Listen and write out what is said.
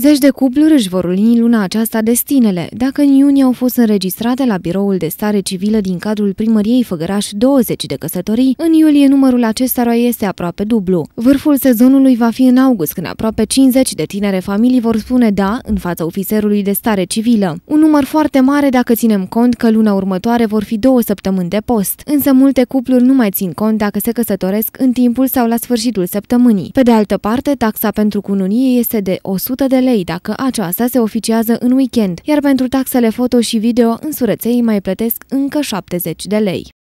Zeci de cupluri își vor lini luna aceasta destinele. Dacă în iunie au fost înregistrate la biroul de stare civilă din cadrul primăriei Făgăraș 20 de căsătorii, în iulie numărul acestora este aproape dublu. Vârful sezonului va fi în august, când aproape 50 de tinere familii vor spune da în fața ofițerului de stare civilă. Un număr foarte mare dacă ținem cont că luna următoare vor fi două săptămâni de post, însă multe cupluri nu mai țin cont dacă se căsătoresc în timpul sau la sfârșitul săptămânii. Pe de altă parte, taxa pentru cununie este de 100 de lei dacă aceasta se oficiază în weekend, iar pentru taxele foto și video, însurăței mai plătesc încă 70 de lei.